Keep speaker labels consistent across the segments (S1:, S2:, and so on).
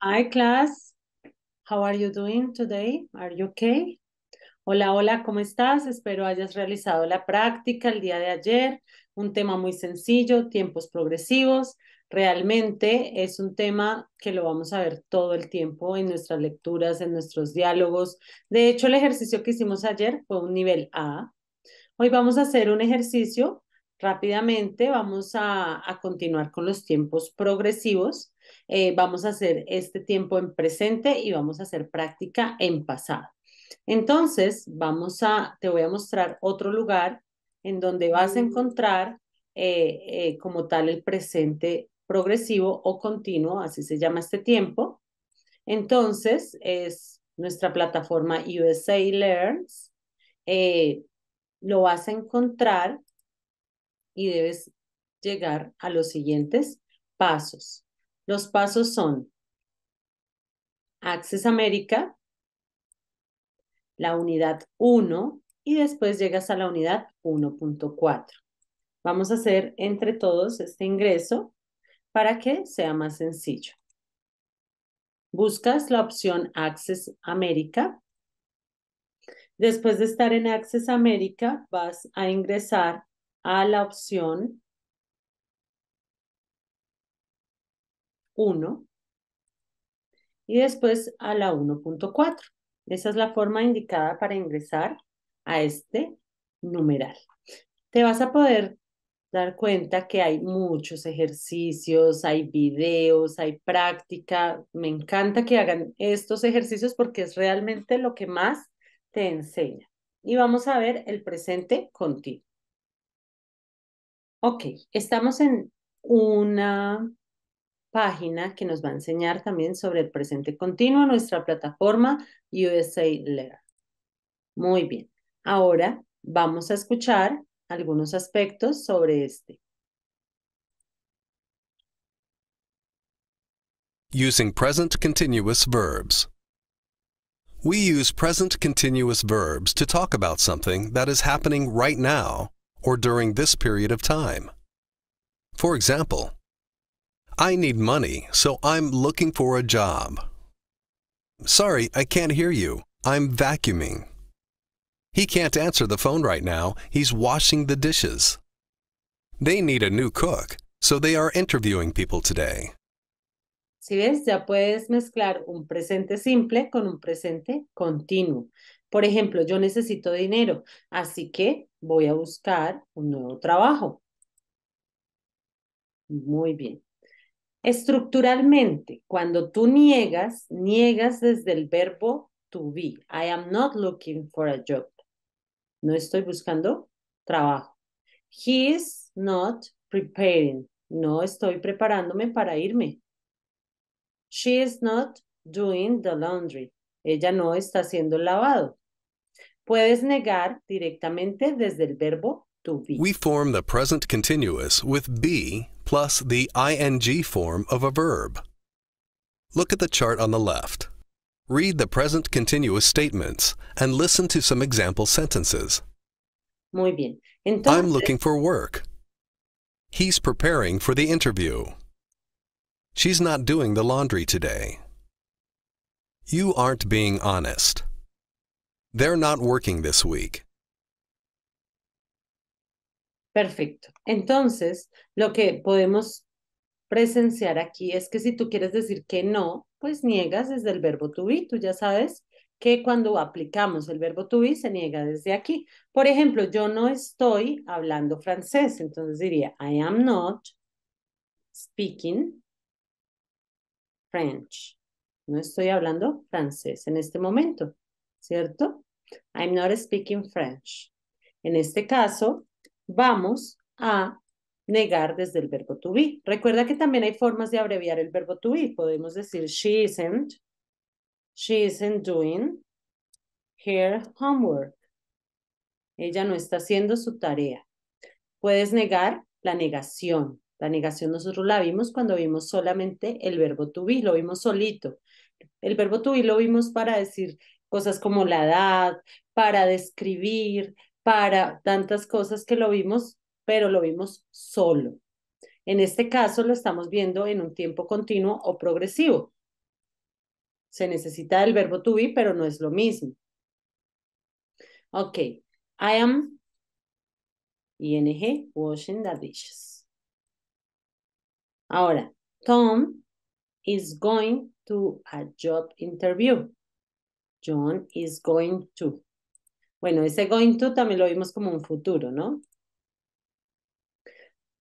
S1: Hi class, how are you doing today? Are you okay? Hola, hola, ¿cómo estás? Espero hayas realizado la práctica el día de ayer. Un tema muy sencillo, tiempos progresivos. Realmente es un tema que lo vamos a ver todo el tiempo en nuestras lecturas, en nuestros diálogos. De hecho, el ejercicio que hicimos ayer fue un nivel A. Hoy vamos a hacer un ejercicio rápidamente. Vamos a, a continuar con los tiempos progresivos. Eh, vamos a hacer este tiempo en presente y vamos a hacer práctica en pasado. Entonces, vamos a, te voy a mostrar otro lugar en donde vas a mm. encontrar eh, eh, como tal el presente progresivo o continuo, así se llama este tiempo. Entonces, es nuestra plataforma USA Learns. lo vas a encontrar y debes llegar a los siguientes pasos. Los pasos son Access América, la unidad 1 y después llegas a la unidad 1.4. Vamos a hacer entre todos este ingreso para que sea más sencillo. Buscas la opción Access América. Después de estar en Access América, vas a ingresar a la opción 1 y después a la 1.4. Esa es la forma indicada para ingresar a este numeral. Te vas a poder dar cuenta que hay muchos ejercicios, hay videos, hay práctica. Me encanta que hagan estos ejercicios porque es realmente lo que más te enseña. Y vamos a ver el presente contigo. Ok, estamos en una página que nos va a enseñar también sobre el presente continuo, en nuestra plataforma USA Learn. Muy bien. Ahora vamos a escuchar algunos aspectos sobre este.
S2: Using present continuous verbs. We use present continuous verbs to talk about something that is happening right now or during this period of time. For example, I need money, so I'm looking for a job. Sorry, I can't hear you. I'm vacuuming. He can't answer the phone right now. He's washing the dishes. They need a new cook, so they are interviewing people today.
S1: Si ves, ya puedes mezclar un presente simple con un presente continuo. Por ejemplo, yo necesito dinero, así que voy a buscar un nuevo trabajo. Muy bien. Estructuralmente, cuando tú niegas, niegas desde el verbo to be. I am not looking for a job. No estoy buscando trabajo. He is not preparing. No estoy preparándome para irme. She is not doing the laundry. Ella no está haciendo el lavado. Puedes negar directamente desde el verbo
S2: to be. We form the present continuous with be plus the ing form of a verb. Look at the chart on the left. Read the present continuous statements and listen to some example sentences. Muy bien. Entonces, I'm looking for work. He's preparing for the interview. She's not doing the laundry today. You aren't being honest. They're not working this week.
S1: Perfecto. Entonces, lo que podemos presenciar aquí es que si tú quieres decir que no, pues niegas desde el verbo to be. Tú ya sabes que cuando aplicamos el verbo to be se niega desde aquí. Por ejemplo, yo no estoy hablando francés, entonces diría I am not speaking French. No estoy hablando francés en este momento, ¿cierto? I'm not speaking French. En este caso, vamos a negar desde el verbo to be. Recuerda que también hay formas de abreviar el verbo to be. Podemos decir she isn't, she isn't doing her homework. Ella no está haciendo su tarea. Puedes negar la negación. La negación nosotros la vimos cuando vimos solamente el verbo to be, lo vimos solito. El verbo to be lo vimos para decir cosas como la edad, para describir, para tantas cosas que lo vimos, pero lo vimos solo. En este caso lo estamos viendo en un tiempo continuo o progresivo. Se necesita el verbo to be, pero no es lo mismo. Ok, I am ing washing the dishes. Ahora, Tom is going to a job interview. John is going to. Bueno, ese going to también lo vimos como un futuro, ¿no?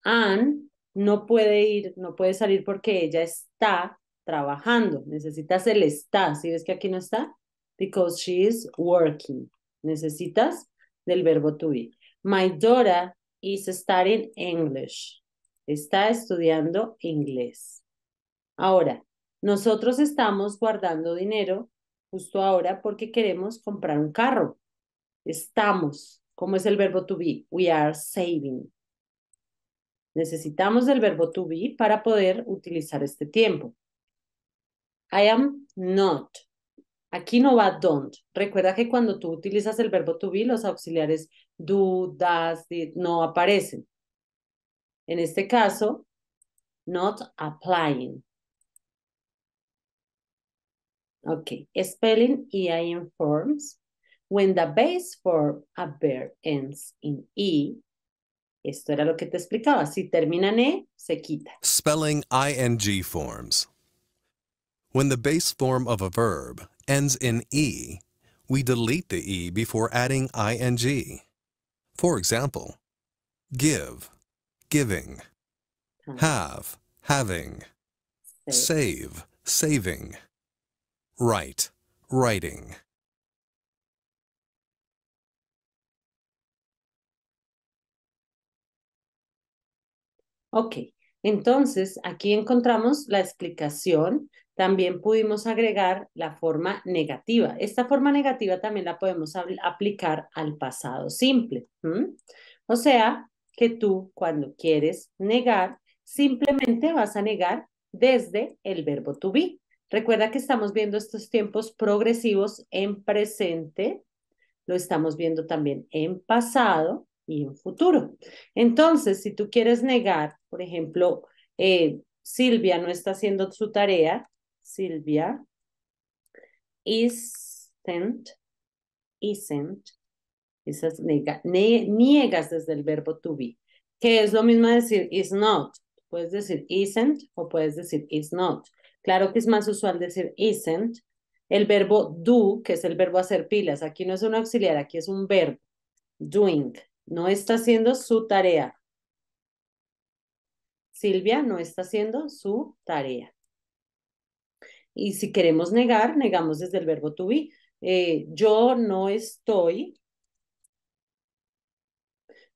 S1: Anne no puede ir, no puede salir porque ella está trabajando. Necesitas el está, Si ves que aquí no está? Because she is working. Necesitas del verbo to be. My daughter is studying English. Está estudiando inglés. Ahora, nosotros estamos guardando dinero justo ahora porque queremos comprar un carro. Estamos, ¿cómo es el verbo to be? We are saving. Necesitamos el verbo to be para poder utilizar este tiempo. I am not. Aquí no va don't. Recuerda que cuando tú utilizas el verbo to be, los auxiliares do, does, did no aparecen. En este caso, not applying. Ok, spelling EIN forms. When the base form a verb ends in E, esto era lo que te explicaba, si termina en E, se quita.
S2: Spelling ing forms. When the base form of a verb ends in E, we delete the E before adding ing. For example, give, giving, ah. have, having, save, save saving, write, writing.
S1: Ok, entonces aquí encontramos la explicación. También pudimos agregar la forma negativa. Esta forma negativa también la podemos aplicar al pasado simple. O sea, que tú cuando quieres negar, simplemente vas a negar desde el verbo to be. Recuerda que estamos viendo estos tiempos progresivos en presente, lo estamos viendo también en pasado y un futuro. Entonces, si tú quieres negar, por ejemplo, eh, Silvia no está haciendo su tarea, Silvia isn't, isn't, esas niegas desde el verbo to be, que es lo mismo decir is not. Puedes decir isn't o puedes decir is not. Claro que es más usual decir isn't. El verbo do, que es el verbo hacer pilas, aquí no es un auxiliar, aquí es un verbo, doing, no está haciendo su tarea. Silvia no está haciendo su tarea. Y si queremos negar, negamos desde el verbo to be. Eh, yo no estoy,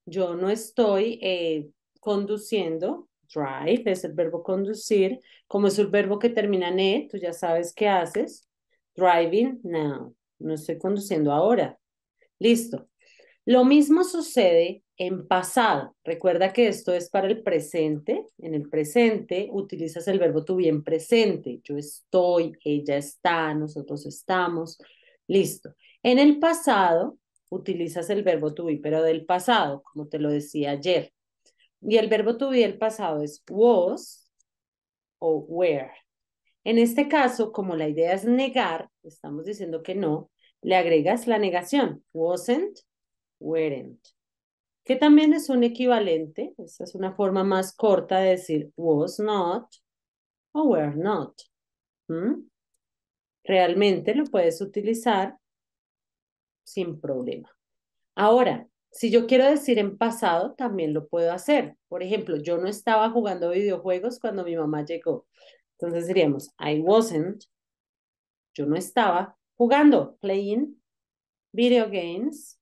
S1: yo no estoy eh, conduciendo, drive es el verbo conducir, como es un verbo que termina en e, tú ya sabes qué haces, driving now, no estoy conduciendo ahora. Listo, lo mismo sucede en pasado. Recuerda que esto es para el presente. En el presente utilizas el verbo to be en presente. Yo estoy, ella está, nosotros estamos. Listo. En el pasado utilizas el verbo to be, pero del pasado, como te lo decía ayer. Y el verbo to be del pasado es was o were. En este caso, como la idea es negar, estamos diciendo que no, le agregas la negación. Wasn't, weren't, que también es un equivalente, esa es una forma más corta de decir was not o were not. Realmente lo puedes utilizar sin problema. Ahora, si yo quiero decir en pasado, también lo puedo hacer. Por ejemplo, yo no estaba jugando videojuegos cuando mi mamá llegó. Entonces diríamos, I wasn't, yo no estaba jugando, playing video games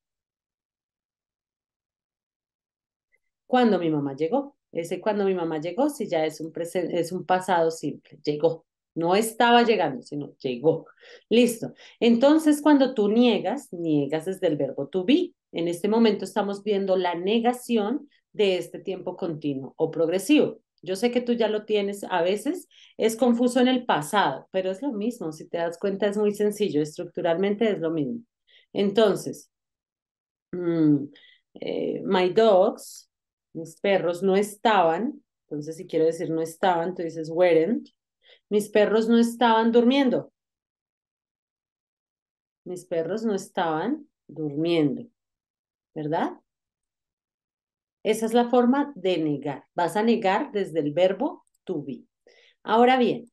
S1: cuando mi mamá llegó. Ese cuando mi mamá llegó, si ya es un, es un pasado simple, llegó. No estaba llegando, sino llegó. Listo. Entonces, cuando tú niegas, niegas desde el verbo to be. En este momento estamos viendo la negación de este tiempo continuo o progresivo. Yo sé que tú ya lo tienes, a veces es confuso en el pasado, pero es lo mismo, si te das cuenta es muy sencillo, estructuralmente es lo mismo. Entonces, mm, eh, my dogs mis perros no estaban, entonces si quiero decir no estaban, tú dices weren't, mis perros no estaban durmiendo. Mis perros no estaban durmiendo, ¿verdad? Esa es la forma de negar. Vas a negar desde el verbo to be. Ahora bien,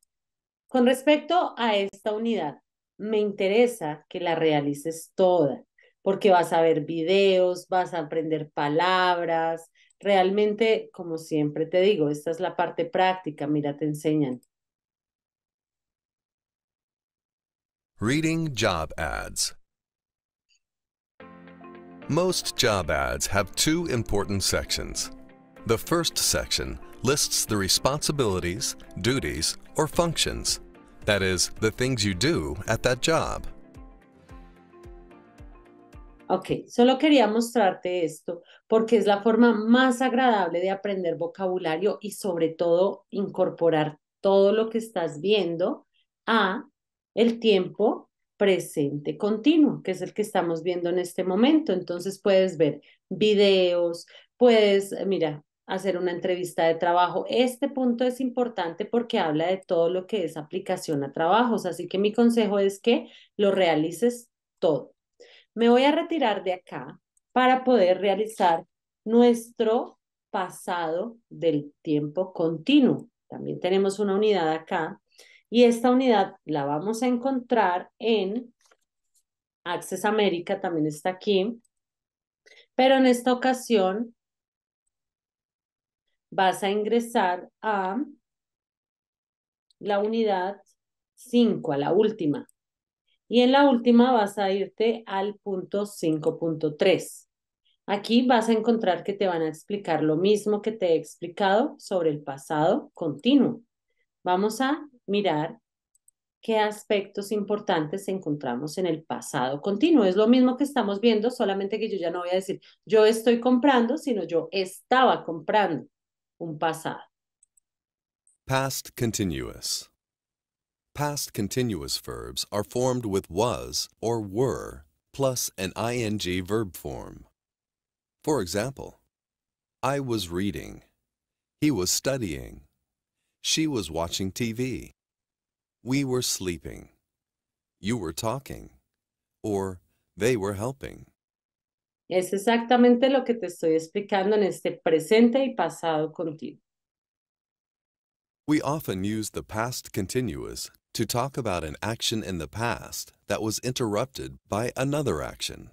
S1: con respecto a esta unidad, me interesa que la realices toda, porque vas a ver videos, vas a aprender palabras, realmente, como siempre te digo, esta es la parte práctica, mira, te enseñan.
S2: Reading job ads. Most job ads have two important sections. The first section lists the responsibilities, duties, or functions, that is, the things you do at that job.
S1: Ok, solo quería mostrarte esto porque es la forma más agradable de aprender vocabulario y sobre todo incorporar todo lo que estás viendo a el tiempo presente continuo, que es el que estamos viendo en este momento. Entonces puedes ver videos, puedes, eh, mira, hacer una entrevista de trabajo. Este punto es importante porque habla de todo lo que es aplicación a trabajos, así que mi consejo es que lo realices todo me voy a retirar de acá para poder realizar nuestro pasado del tiempo continuo. También tenemos una unidad acá y esta unidad la vamos a encontrar en Access América, también está aquí, pero en esta ocasión vas a ingresar a la unidad 5, a la última. Y en la última vas a irte al punto 5.3. Aquí vas a encontrar que te van a explicar lo mismo que te he explicado sobre el pasado continuo. Vamos a mirar qué aspectos importantes encontramos en el pasado continuo. Es lo mismo que estamos viendo, solamente que yo ya no voy a decir yo estoy comprando, sino yo estaba comprando un pasado.
S2: Past continuous. Past continuous verbs are formed with was or were plus an ing verb form. For example, I was reading. He was studying. She was watching TV. We were sleeping. You were talking. Or they were helping.
S1: Es exactamente lo que te estoy explicando en este presente y pasado continuo.
S2: We often use the past continuous to talk about an action in the past that was interrupted by another action.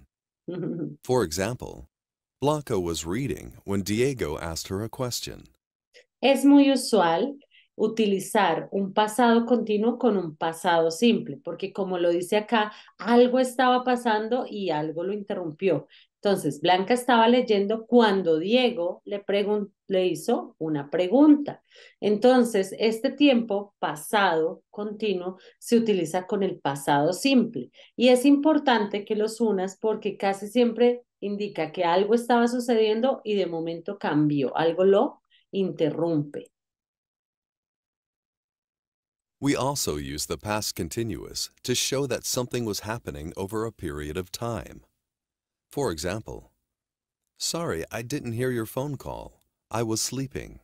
S2: For example, Blanca was reading when Diego asked her a question.
S1: Es muy usual utilizar un pasado continuo con un pasado simple, porque como lo dice acá, algo estaba pasando y algo lo interrumpió. Entonces, Blanca estaba leyendo cuando Diego le, hizo una pregunta. Entonces, este tiempo pasado continuo se utiliza con el pasado simple y es importante que los unas porque casi siempre indica que algo estaba sucediendo y de momento cambió, algo lo interrumpe.
S2: We also use the past continuous to show that something was happening over a period of time. For example, Sorry, I didn't hear your phone call. I was sleeping.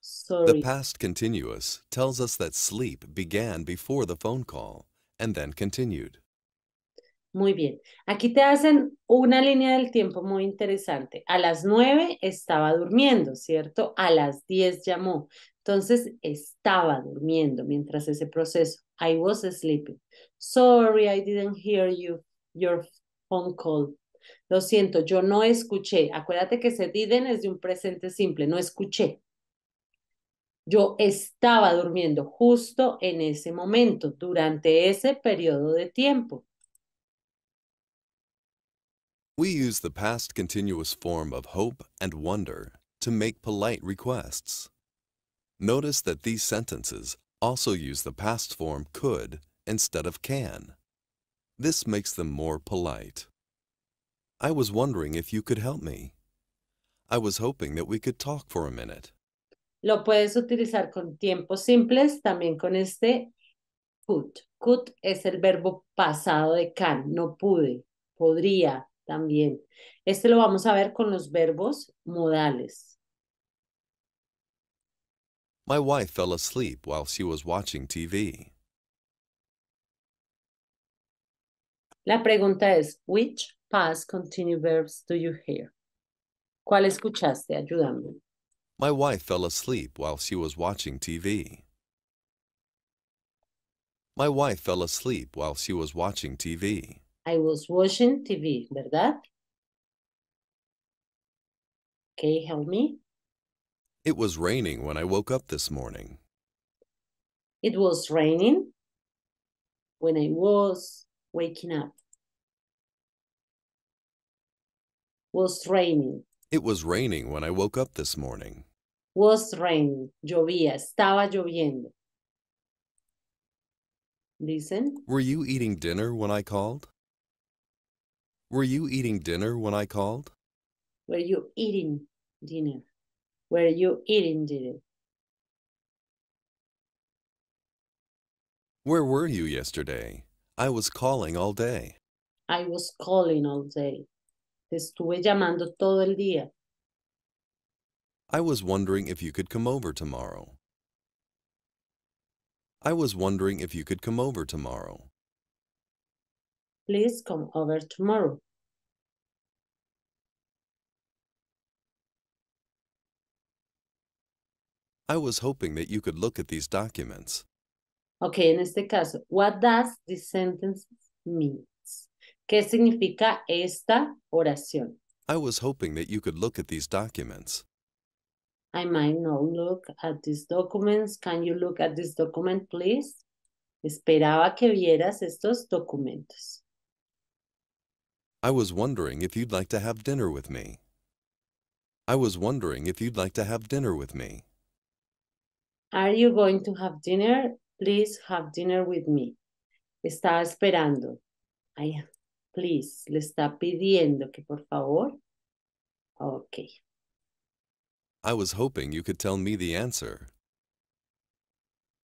S1: Sorry. The past
S2: continuous tells us that sleep began before the phone call and then continued.
S1: Muy bien. Aquí te hacen una línea del tiempo muy interesante. A las nueve estaba durmiendo, ¿cierto? A las diez llamó. Entonces, estaba durmiendo mientras ese proceso. I was sleeping. Sorry, I didn't hear you, your phone call. Lo siento, yo no escuché. Acuérdate que se diden es de un presente simple, no escuché. Yo estaba durmiendo justo en ese momento, durante ese periodo de tiempo.
S2: We use the past continuous form of hope and wonder to make polite requests. Notice that these sentences also use the past form could instead of can. This makes them more polite. I was wondering if you could help me. I was hoping that we could talk for a minute.
S1: Lo puedes utilizar con tiempos simples, también con este could. Could es el verbo pasado de can, no pude, podría también. Este lo vamos a ver con los verbos modales.
S2: My wife fell asleep while she was watching TV.
S1: La pregunta es, which past continue verbs do you hear? ¿Cuál escuchaste? Ayúdame.
S2: My wife fell asleep while she was watching TV. My wife fell asleep while she was watching TV.
S1: I was watching TV, ¿verdad? Okay, help me.
S2: It was raining when I woke up this morning.
S1: It was raining when I was waking up. was raining.
S2: It was raining when I woke up this morning.
S1: Was raining. Llovía. Estaba lloviendo. Listen.
S2: Were you eating dinner when I called? Were you eating dinner when I called?
S1: Were you eating dinner? Were you eating dinner?
S2: Where were you yesterday? I was calling all day.
S1: I was calling all day. Te estuve llamando todo el día.
S2: I was wondering if you could come over tomorrow. I was wondering if you could come over tomorrow.
S1: Please come over tomorrow.
S2: I was hoping that you could look at these documents.
S1: Okay, in este caso, what does this sentence mean? ¿Qué significa esta oración?
S2: I was hoping that you could look at these documents.
S1: I might not look at these documents. Can you look at this document, please? Esperaba que vieras estos documentos.
S2: I was wondering if you'd like to have dinner with me. I was wondering if you'd like to have dinner with me.
S1: Are you going to have dinner? Please have dinner with me. Estaba esperando. I please, le está pidiendo que por favor. Okay.
S2: I was hoping you could tell me the answer.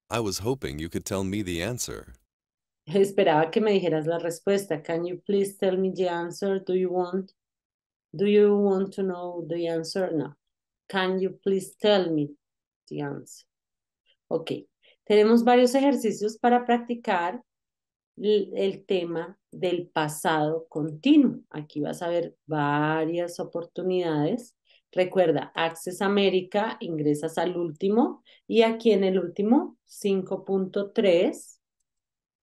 S2: I was hoping you could tell me the answer.
S1: Esperaba que me dijeras la respuesta. Can you please tell me the answer? Do you want Do you want to know the answer? No. Can you please tell me the answer? Okay. Tenemos varios ejercicios para practicar el tema del pasado continuo. Aquí vas a ver varias oportunidades. Recuerda, Access America ingresas al último y aquí en el último, 5.3,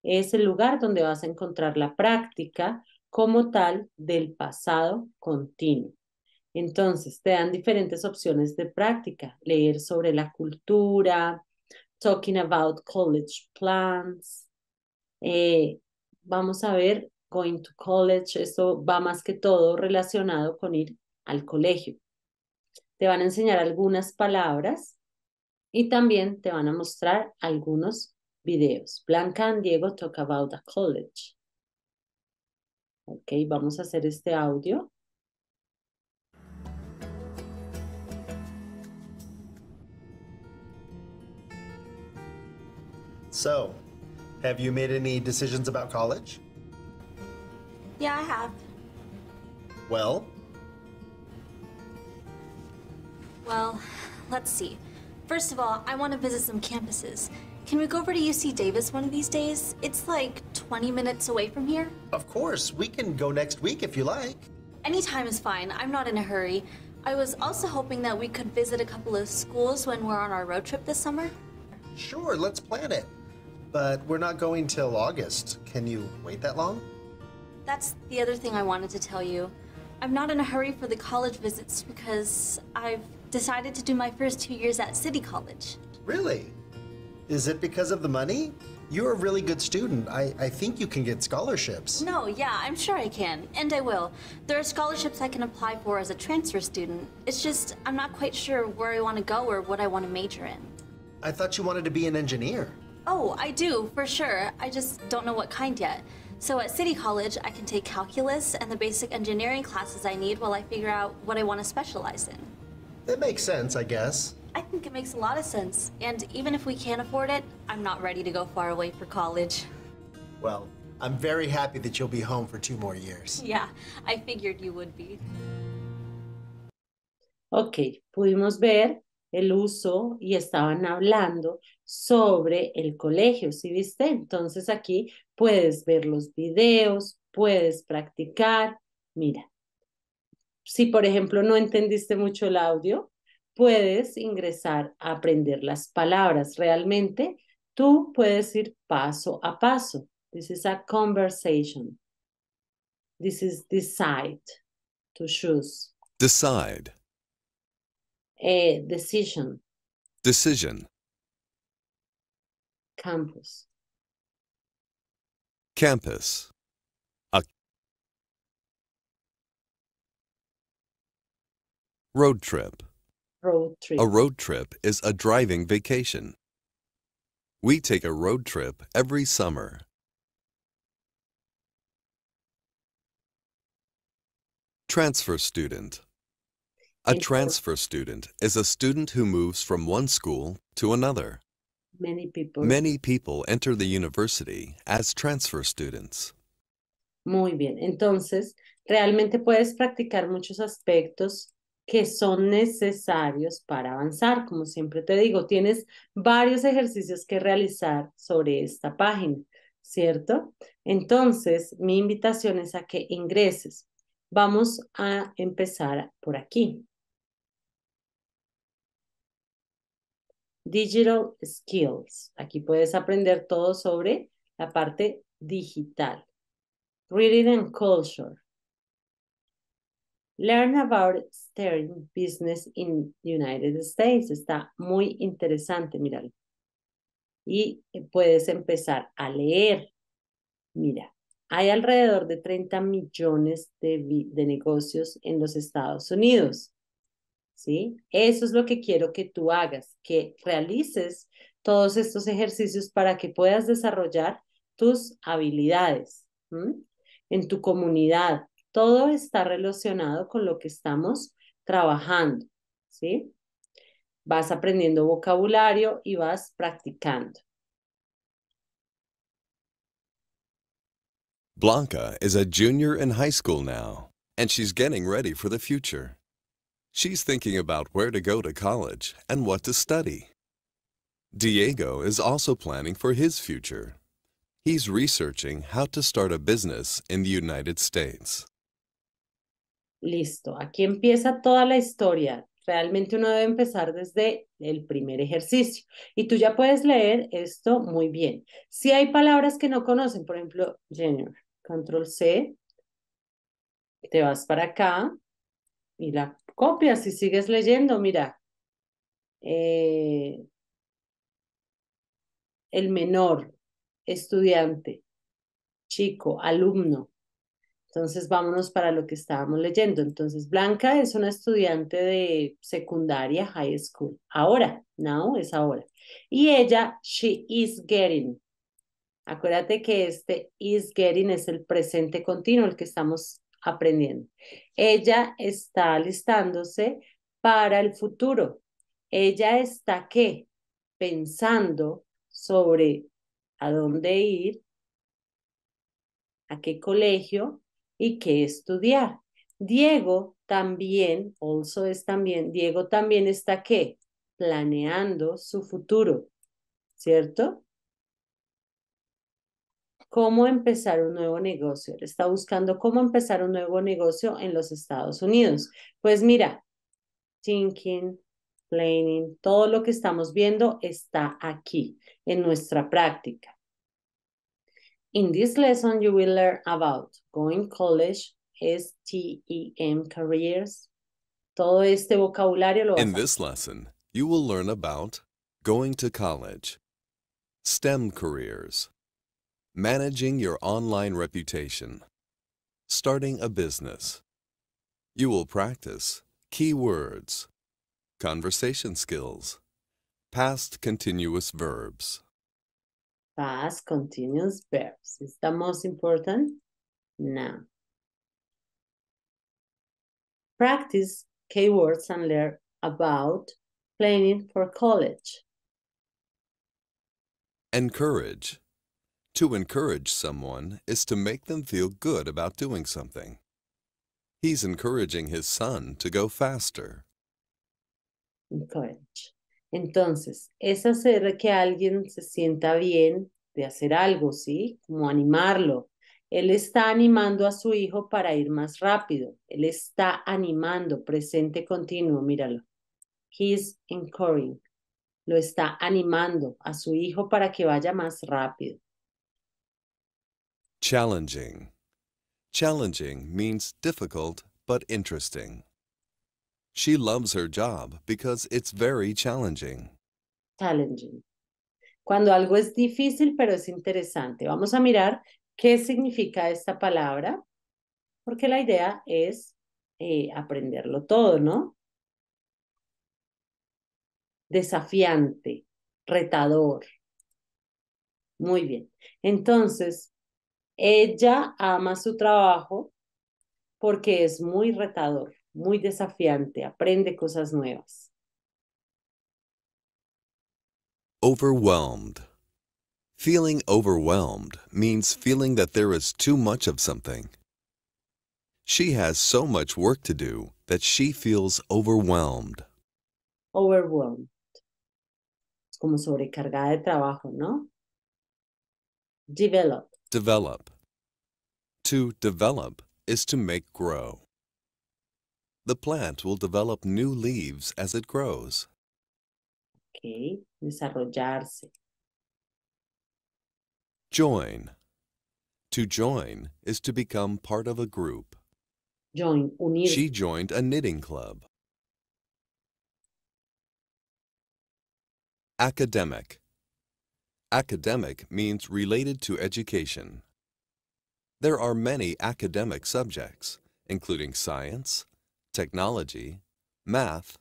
S1: es el lugar donde vas a encontrar la práctica como tal del pasado continuo. Entonces, te dan diferentes opciones de práctica, leer sobre la cultura, talking about college plans, eh, vamos a ver, going to college, eso va más que todo relacionado con ir al colegio. Te van a enseñar algunas palabras y también te van a mostrar algunos videos. Blanca and Diego talk about a college. Ok, vamos a hacer este audio.
S3: So, Have you made any decisions about college? Yeah, I have. Well? Well, let's see. First of all, I want to visit some campuses. Can we go over to UC Davis one of these days? It's like 20 minutes away from here. Of course. We can go next week if you like. Any time is fine. I'm not in a hurry. I was also hoping that we could visit a couple of schools when we're on our road trip this summer. Sure, let's plan it but we're not going till August. Can you wait that long? That's the other thing I wanted to tell you. I'm not in a hurry for the college visits because I've decided to do my first two years at City College. Really? Is it because of the money? You're a really good student. I, I think you can get scholarships. No, yeah, I'm sure I can, and I will. There are scholarships I can apply for as a transfer student. It's just I'm not quite sure where I want to go or what I want to major in. I thought you wanted to be an engineer. Oh, I do, for sure. I just don't know what kind yet. So at City College, I can take calculus and the basic engineering classes I need while I figure out what I want to specialize in. It makes sense, I guess. I think it makes a lot of sense. And even if we can't afford it, I'm not ready to go far away for college. Well, I'm very happy that you'll be home for two more years. Yeah, I figured you would be.
S1: Ok, pudimos ver el uso y estaban hablando sobre el colegio, si viste? Entonces aquí puedes ver los videos, puedes practicar. Mira, si por ejemplo no entendiste mucho el audio, puedes ingresar a aprender las palabras. Realmente tú puedes ir paso a paso. This is a conversation. This is decide, to choose.
S2: Decide.
S1: Eh, decision.
S2: Decision. campus campus a road trip
S1: road trip a
S2: road trip is a driving vacation we take a road trip every summer transfer student a transfer student is a student who moves from one school to another Many people. enter the university as transfer students.
S1: Muy bien, entonces realmente puedes practicar muchos aspectos que son necesarios para avanzar. Como siempre te digo, tienes varios ejercicios que realizar sobre esta página, ¿cierto? Entonces, mi invitación es a que ingreses. Vamos a empezar por aquí. Digital Skills. Aquí puedes aprender todo sobre la parte digital. Reading and Culture. Learn about starting Business in the United States. Está muy interesante, míralo. Y puedes empezar a leer. Mira, hay alrededor de 30 millones de negocios en los Estados Unidos. ¿sí? Eso es lo que quiero que tú hagas, que realices todos estos ejercicios para que puedas desarrollar tus habilidades en tu comunidad. Todo está relacionado con lo que estamos trabajando, ¿sí? Vas aprendiendo vocabulario y vas practicando.
S2: Blanca is a junior in high school now, and she's getting ready for the future. She's thinking about where to go to college and what to study. Diego is also planning for his future. He's researching how to start a business in the United States.
S1: Listo, aquí empieza toda la historia. Realmente uno debe empezar desde el primer ejercicio. Y tú ya puedes leer esto muy bien. Si hay palabras que no conocen, por ejemplo, junior, control C, te vas para acá y la copias y sigues leyendo, mira. Eh, el menor, estudiante, chico, alumno. Entonces vámonos para lo que estábamos leyendo. Entonces Blanca es una estudiante de secundaria, high school. Ahora, now es ahora. Y ella, she is getting. Acuérdate que este is getting es el presente continuo, el que estamos aprendiendo. Ella está alistándose para el futuro. Ella está qué? Pensando sobre a dónde ir, a qué colegio y qué estudiar. Diego también, also es también, Diego también está qué? Planeando su futuro, ¿cierto? cómo empezar un nuevo negocio. está buscando cómo empezar un nuevo negocio en los Estados Unidos. Pues mira, thinking, planning, todo lo que estamos viendo está aquí en nuestra práctica. In this lesson, you will learn about going college, STEM careers. Todo este vocabulario lo. In
S2: this lesson, you will learn about going to college, STEM careers. Managing your online reputation. Starting a business. You will practice keywords, conversation skills, past continuous verbs.
S1: Past continuous verbs is the most important Now, Practice keywords and learn about planning for college.
S2: Encourage To encourage someone is to make them feel good about doing something. He's encouraging his son to go faster.
S1: Encourage. Entonces, es hacer que alguien se sienta bien de hacer algo, ¿sí? Como animarlo. Él está animando a su hijo para ir más rápido. Él está animando, presente continuo, míralo. He's encouraging. Lo está animando a su hijo para que vaya más rápido.
S2: Challenging. Challenging means difficult but interesting. She loves her job because it's very challenging.
S1: Challenging. Cuando algo es difícil pero es interesante. Vamos a mirar qué significa esta palabra, porque la idea es eh, aprenderlo todo, ¿no? Desafiante, retador. Muy bien. Entonces, ella ama su trabajo porque es muy retador, muy desafiante, aprende cosas nuevas.
S2: Overwhelmed. Feeling overwhelmed means feeling that there is too much of something. She has so much work to do that she feels overwhelmed.
S1: Overwhelmed. como sobrecargada de trabajo, ¿no? Develop.
S2: Develop. To develop is to make grow. The plant will develop new leaves as it grows.
S1: Okay, desarrollarse.
S2: Join. To join is to become part of a group.
S1: Join, unir. She
S2: joined a knitting club. Academic. Academic means related to education. There are many academic subjects, including science, technology, math,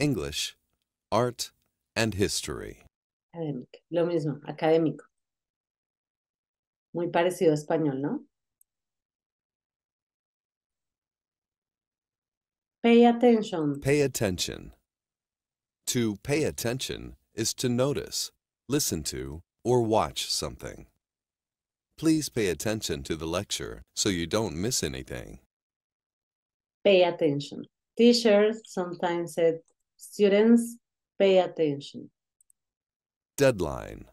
S2: English, art, and history.
S1: Academic, lo mismo, académico. Muy parecido a español, ¿no? Pay attention.
S2: Pay attention. To pay attention is to notice, listen to, or watch something. Please pay attention to the lecture so you don't miss anything.
S1: Pay attention. Teachers sometimes said, students, pay attention.
S2: Deadline.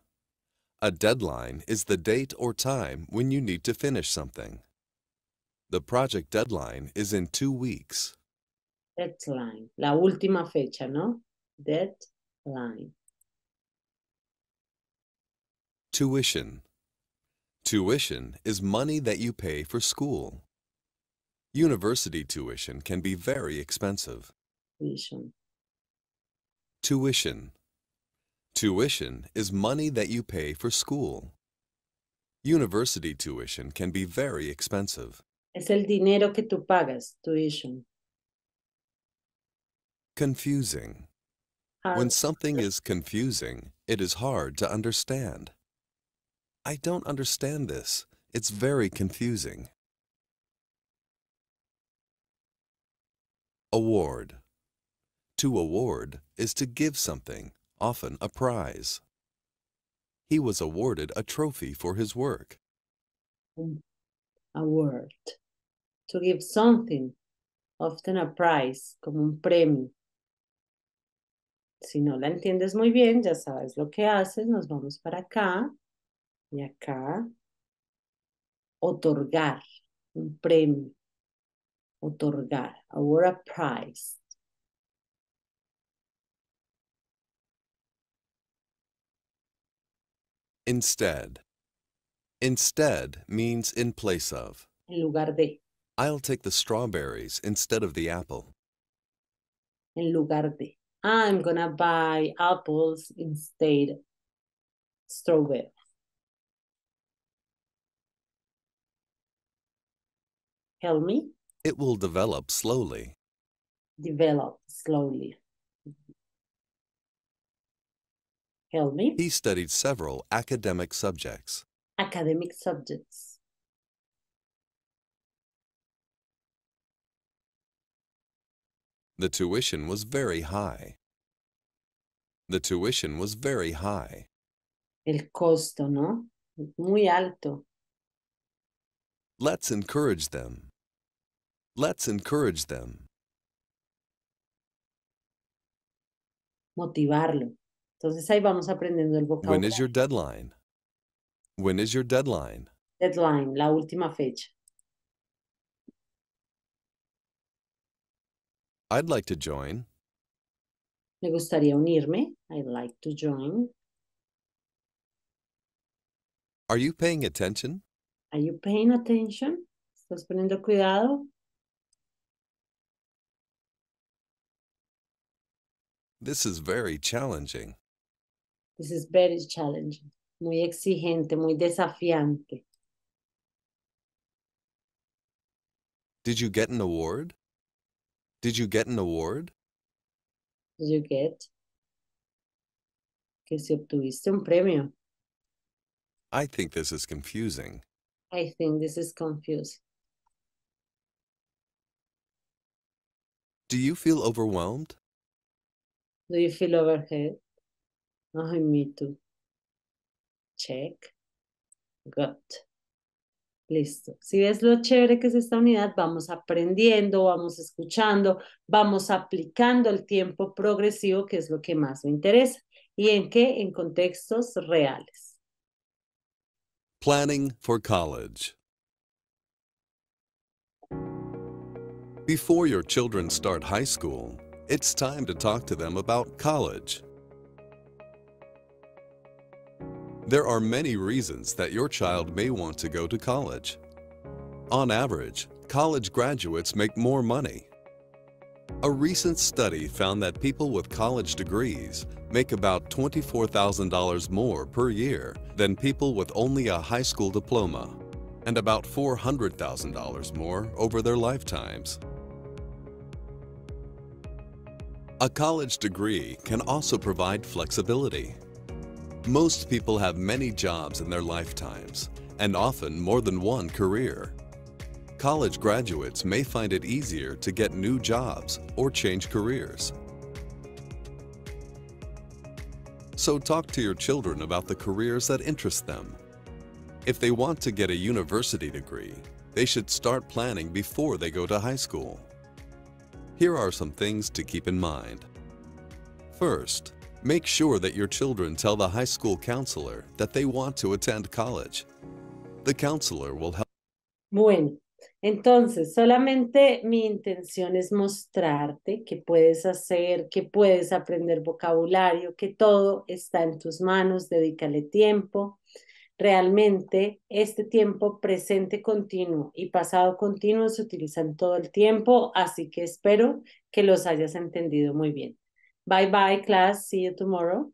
S2: A deadline is the date or time when you need to finish something. The project deadline is in two weeks.
S1: Deadline. La última fecha, ¿no? Deadline.
S2: Tuition Tuition is money that you pay for school. University tuition can be very expensive. Tuition Tuition Tuition is money that you pay for school. University tuition can be very expensive.
S1: Es el dinero que tú pagas, tuition.
S2: Confusing. Hard. When something is confusing, it is hard to understand. I don't understand this. It's very confusing. Award To award is to give something, often a prize. He was awarded a trophy for his work.
S1: Award To give something, often a prize, como un premio. Si no la entiendes muy bien, ya sabes lo que haces, nos vamos para acá. Y acá, otorgar, un premio, otorgar, award a prize.
S2: Instead. Instead means in place of.
S1: En lugar de.
S2: I'll take the strawberries instead of the apple.
S1: En lugar de. I'm gonna buy apples instead strawberries. Tell
S2: me. It will develop slowly.
S1: Develop slowly.
S2: Help me. He studied several academic subjects.
S1: Academic subjects.
S2: The tuition was very high. The tuition was very high.
S1: El costo, ¿no? Muy alto.
S2: Let's encourage them. Let's encourage them.
S1: Motivarlo. Entonces ahí vamos aprendiendo el vocabulario. When
S2: is your deadline? When is your deadline?
S1: Deadline, la última fecha.
S2: I'd like to join.
S1: Me gustaría unirme. I'd like to join.
S2: Are you paying attention?
S1: Are you paying attention? ¿Estás poniendo cuidado?
S2: This is very challenging.
S1: This is very challenging. Muy exigente, muy desafiante.
S2: Did you get an award? Did you get an award?
S1: Did you get? Que si obtuviste un premio.
S2: I think this is confusing.
S1: I think this is confusing.
S2: Do you feel overwhelmed?
S1: Do you feel overhead? Oh, me too. Check. Got. Listo. Si ves lo chévere que es esta unidad, vamos aprendiendo, vamos escuchando, vamos aplicando el tiempo progresivo, que es lo que más me interesa. ¿Y en qué? En contextos reales.
S2: Planning for college. Before your children start high school, it's time to talk to them about college. There are many reasons that your child may want to go to college. On average, college graduates make more money. A recent study found that people with college degrees make about $24,000 more per year than people with only a high school diploma and about $400,000 more over their lifetimes. A college degree can also provide flexibility. Most people have many jobs in their lifetimes, and often more than one career. College graduates may find it easier to get new jobs or change careers. So talk to your children about the careers that interest them. If they want to get a university degree, they should start planning before they go to high school. Here are some things to keep in mind. First, make sure that your children tell the high school counselor that they want to attend college. The counselor will help.
S1: Bueno, entonces solamente mi intención es mostrarte que puedes hacer, que puedes aprender vocabulario, que todo está en tus manos, dedícale tiempo. realmente este tiempo presente continuo y pasado continuo se utilizan todo el tiempo, así que espero que los hayas entendido muy bien. Bye bye class, see you tomorrow.